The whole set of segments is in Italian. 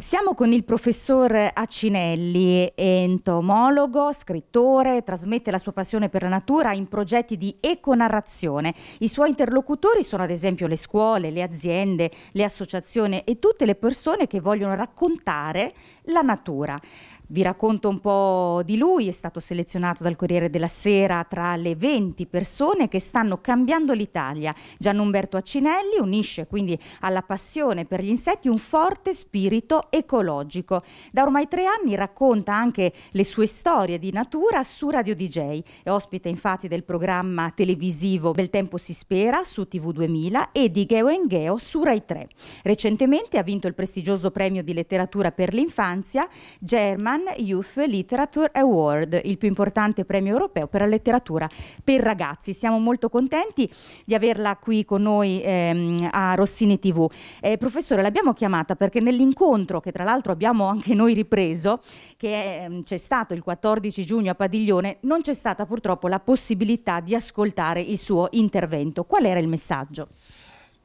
Siamo con il professor Accinelli, entomologo, scrittore, trasmette la sua passione per la natura in progetti di econarrazione. I suoi interlocutori sono ad esempio le scuole, le aziende, le associazioni e tutte le persone che vogliono raccontare la natura. Vi racconto un po' di lui, è stato selezionato dal Corriere della Sera tra le 20 persone che stanno cambiando l'Italia. Gianumberto Accinelli unisce quindi alla passione per gli insetti un forte spirito ecologico. Da ormai tre anni racconta anche le sue storie di natura su Radio DJ. È ospite infatti del programma televisivo Bel Tempo si spera su TV2000 e di Geo Geo su Rai 3. Recentemente ha vinto il prestigioso premio di letteratura per l'infanzia German One Youth Literature Award, il più importante premio europeo per la letteratura per ragazzi. Siamo molto contenti di averla qui con noi ehm, a Rossini TV. Eh, professore, l'abbiamo chiamata perché nell'incontro, che tra l'altro abbiamo anche noi ripreso, che ehm, c'è stato il 14 giugno a Padiglione, non c'è stata purtroppo la possibilità di ascoltare il suo intervento. Qual era il messaggio?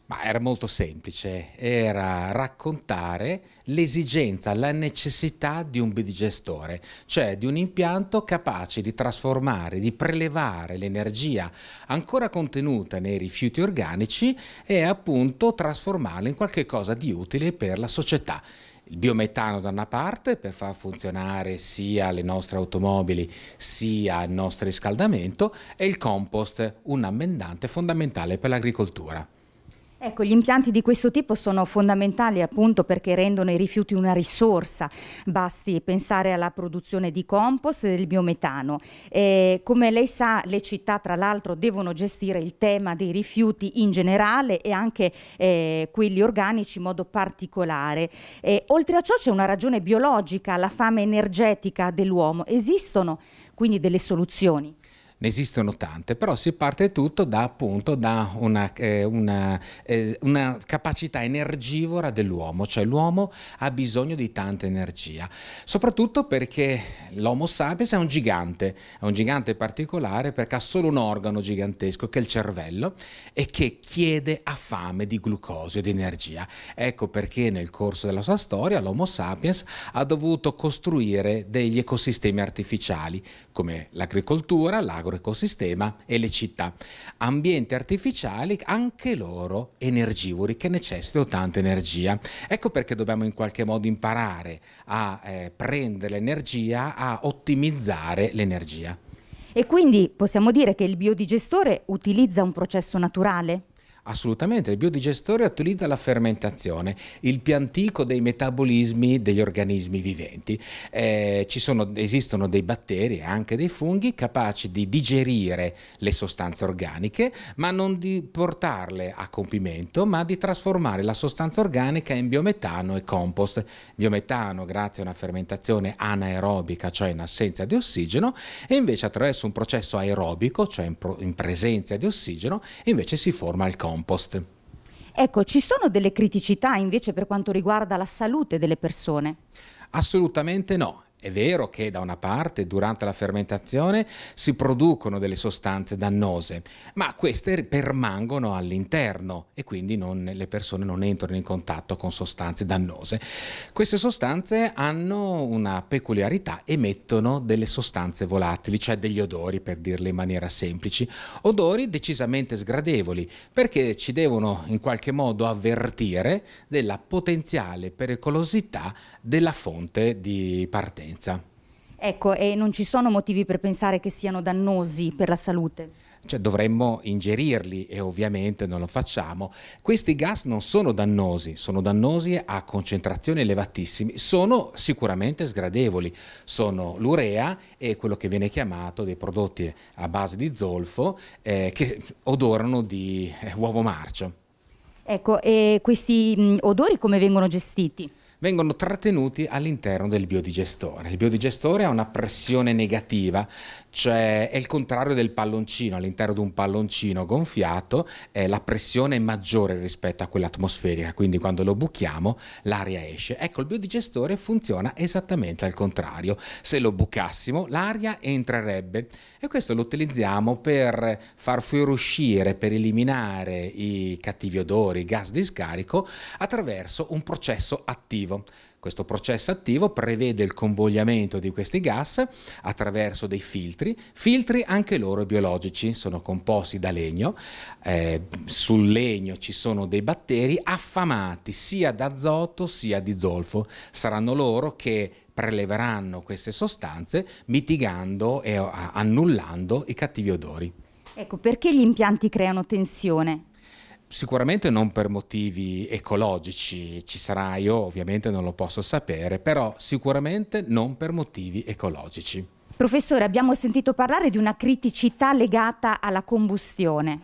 Ma era molto semplice, era raccontare l'esigenza, la necessità di un bidigestore, cioè di un impianto capace di trasformare, di prelevare l'energia ancora contenuta nei rifiuti organici e appunto trasformarla in qualcosa di utile per la società il biometano da una parte per far funzionare sia le nostre automobili sia il nostro riscaldamento e il compost, un ammendante fondamentale per l'agricoltura. Ecco, gli impianti di questo tipo sono fondamentali appunto perché rendono i rifiuti una risorsa, basti pensare alla produzione di compost e del biometano. E come lei sa le città tra l'altro devono gestire il tema dei rifiuti in generale e anche eh, quelli organici in modo particolare. E, oltre a ciò c'è una ragione biologica, la fame energetica dell'uomo. Esistono quindi delle soluzioni? ne esistono tante, però si parte tutto da, appunto, da una, eh, una, eh, una capacità energivora dell'uomo, cioè l'uomo ha bisogno di tanta energia, soprattutto perché l'Homo sapiens è un gigante, è un gigante particolare perché ha solo un organo gigantesco che è il cervello e che chiede a fame di glucosio e di energia. Ecco perché nel corso della sua storia l'Homo sapiens ha dovuto costruire degli ecosistemi artificiali come l'agricoltura, l'agro loro ecosistema e le città. Ambienti artificiali, anche loro energivori, che necessitano tanta energia. Ecco perché dobbiamo in qualche modo imparare a eh, prendere l'energia, a ottimizzare l'energia. E quindi possiamo dire che il biodigestore utilizza un processo naturale? Assolutamente, il biodigestore utilizza la fermentazione, il più antico dei metabolismi degli organismi viventi. Eh, sono, esistono dei batteri e anche dei funghi capaci di digerire le sostanze organiche, ma non di portarle a compimento, ma di trasformare la sostanza organica in biometano e compost. Biometano grazie a una fermentazione anaerobica, cioè in assenza di ossigeno, e invece attraverso un processo aerobico, cioè in, in presenza di ossigeno, invece si forma il compost compost. Ecco, ci sono delle criticità invece per quanto riguarda la salute delle persone? Assolutamente no. È vero che da una parte durante la fermentazione si producono delle sostanze dannose, ma queste permangono all'interno e quindi non, le persone non entrano in contatto con sostanze dannose. Queste sostanze hanno una peculiarità, emettono delle sostanze volatili, cioè degli odori per dirle in maniera semplice, odori decisamente sgradevoli perché ci devono in qualche modo avvertire della potenziale pericolosità della fonte di partenza presenza. Ecco, e non ci sono motivi per pensare che siano dannosi per la salute? Cioè, dovremmo ingerirli e ovviamente non lo facciamo. Questi gas non sono dannosi, sono dannosi a concentrazioni elevatissime, sono sicuramente sgradevoli, sono l'urea e quello che viene chiamato dei prodotti a base di zolfo eh, che odorano di eh, uovo marcio. Ecco, e questi odori come vengono gestiti? vengono trattenuti all'interno del biodigestore. Il biodigestore ha una pressione negativa, cioè è il contrario del palloncino. All'interno di un palloncino gonfiato eh, la pressione è maggiore rispetto a quella atmosferica, quindi quando lo buchiamo l'aria esce. Ecco, il biodigestore funziona esattamente al contrario. Se lo bucassimo l'aria entrerebbe e questo lo utilizziamo per far fuoriuscire, per eliminare i cattivi odori, i gas di scarico attraverso un processo attivo attivo. Questo processo attivo prevede il convogliamento di questi gas attraverso dei filtri, filtri anche loro biologici, sono composti da legno, eh, sul legno ci sono dei batteri affamati sia d'azoto sia di zolfo, saranno loro che preleveranno queste sostanze mitigando e annullando i cattivi odori. Ecco, perché gli impianti creano tensione? sicuramente non per motivi ecologici, ci sarà io ovviamente non lo posso sapere, però sicuramente non per motivi ecologici. Professore, abbiamo sentito parlare di una criticità legata alla combustione.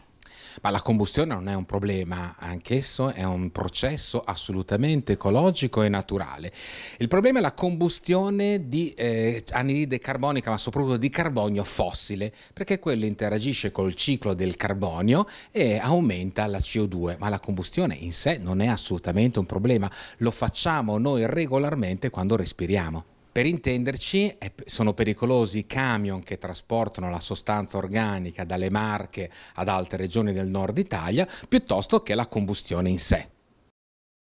Ma la combustione non è un problema, anch'esso è un processo assolutamente ecologico e naturale. Il problema è la combustione di eh, anidride carbonica, ma soprattutto di carbonio fossile, perché quello interagisce col ciclo del carbonio e aumenta la CO2, ma la combustione in sé non è assolutamente un problema, lo facciamo noi regolarmente quando respiriamo. Per intenderci, sono pericolosi i camion che trasportano la sostanza organica dalle Marche ad altre regioni del nord Italia piuttosto che la combustione in sé.